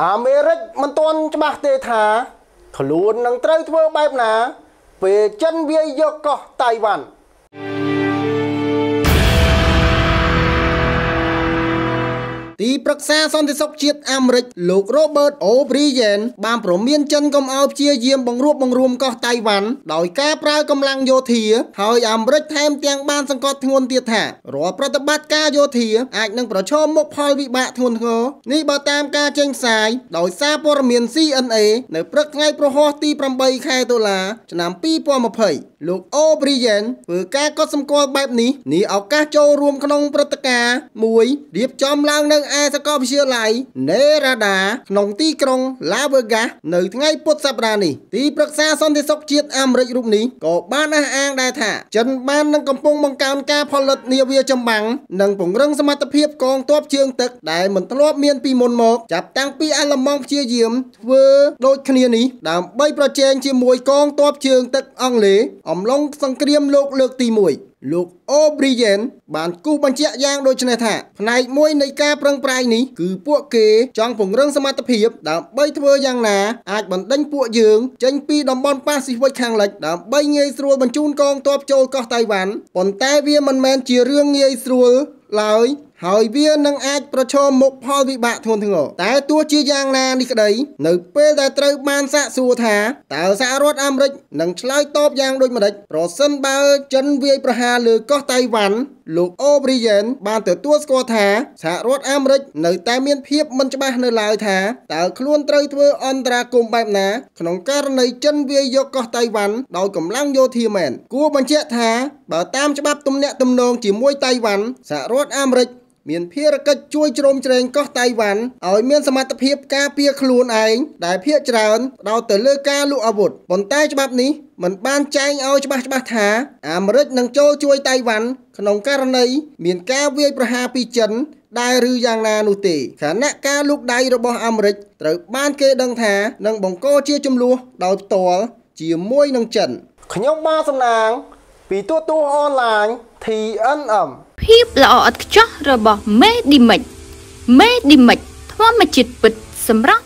អាមេរិកមិនទាន់ច្បាស់ទេថា ខ្លួននឹងត្រូវធ្វើបែបណាពេលចិនវាយកកោះតៃវ៉ាន់ទីប្រឹក្សាសន្តិសុខជាតិអាមេរិកលោក Robert O'Brien បានព្រមានចិនកុំឲ្យព្យាយាមបង្រួបបង្រួមកោះតៃវ៉ាន់ដោយការប្រើកម្លាំងយោធាហើយអាមេរិកថែមទាំងបានសង្កត់ធ្ងន់ទៀតថារាល់ប្រតិបត្តិការយោធាអាចនឹងប្រឈមមុខផលវិបាកធ្ងន់ធ្ងរនេះបើតាមការចេញផ្សាយដោយសារព័ត៌មាន CNA នៅព្រឹកថ្ងៃប្រហោះទី8ខែតុលាឆ្នាំ2020លោកអូប្រីយ៉ែនធ្វើការកត់សម្គាល់បែបនេះនេះឱកាសចូលរួម ក្នុងព្រឹត្តិការណ៍មួយរៀបចំឡើងនៅឯសាកលវិទ្យាល័យ Nerada ក្នុងទីក្រុង Las Vegas នៅថ្ងៃពុធសប្តាហ៍នេះទីប្រឹក្សាសន្តិសុខជាតិអាមេរិករូបនេះក៏បានអះអាងដែរថាចិនបាននឹងកំពុងបង្កើនការផលិតនាវាចម្បាំងនិងពង្រឹងសមត្ថភាពកងទ័ពជើងទឹកដែលមិនធ្លាប់មានពីមុនមកចាប់តាំងពីអាល្លឺម៉ង់ព្យាយាមធ្វើដូចគ្នានេះដើម្បីប្រជែងជាមួយកងទ័ពជើងទឹកអង់គ្លេសអំឡុងសង្គ្រាមលោកលើកទី1លោកអូប្រីយ៉ែនបានគូសបញ្ជាក់យ៉ាងដូចនេះថាផ្នែកមួយនៃការប្រឹងប្រែងនេះគឺពួកគេចង់ពង្រឹងសមត្ថភាព ដើម្បីធ្វើយ៉ាងណាអាចបណ្ដេញពួកយើង ចេញពីតំបន់ប៉ាស៊ីហ្វិកខាងលិចដើម្បីងាយស្រួលបញ្ជូនកងទ័ពចូលកោះតៃវ៉ាន់ប៉ុន្តែវាមិនមែនជារឿងងាយស្រួលឡើយហើយវានឹងអាចប្រឈមមុខផលវិបាកធ្ងន់ធ្ងរតែទោះជាយ៉ាងណានេះក្តីនៅ ពេលដែលត្រូវបានសាកសួរថាតើសហរដ្ឋអាមេរិកនឹងឆ្លើយតបយ៉ាងដូចម្តេចប្រសិនបើចិនវាយប្រហារលើកោះតៃវ៉ាន់លោកអូប្រីយ៉ែនបានទទួលស្គាល់ថាសហរដ្ឋអាមេរិកនៅតែមានភាពមិនច្បាស់នៅឡើយថាតើខ្លួនត្រូវធ្វើអន្តរាគមន៍បែបណាក្នុងករណីចិនវាយយកកោះតៃវ៉ាន់ដោយកម្លាំងយោធាមែនគួរបញ្ជាក់ថាបើតាមច្បាប់ទំនាក់ទំនងជាមួយតៃវ៉ាន់សហរដ្ឋអាមេរិកមានភារកិច្ចជួយជ្រោមជ្រែងកោះតៃវ៉ាន់ឲ្យមានសមត្ថភាពការពារខ្លួនឯងដែលភាគច្រើនផ្ដោតទៅលើការលក់អាវុធប៉ុន្តែច្បាប់នេះមិនបានចែងឲ្យច្បាស់ច្បាស់ថាអាមេរិកនឹងចូលជួយតៃវ៉ាន់ក្នុងករណីមានការវាយប្រហារពីចិនដែរឬយ៉ាងណានោះទេខណៈការលូកដៃរបស់អាមេរិកត្រូវ បានគេដឹងថានឹងបង្កជាចំនួនដោយផ្ទាល់ជាមួយនឹងចិនខ្ញុំបាទសំណាងពីទូទួលអនឡាញ TNM ភាពល្អឥតខ្ចោះរបស់ Medimix Medimix ធម្មជាតិពិតសម្រាប់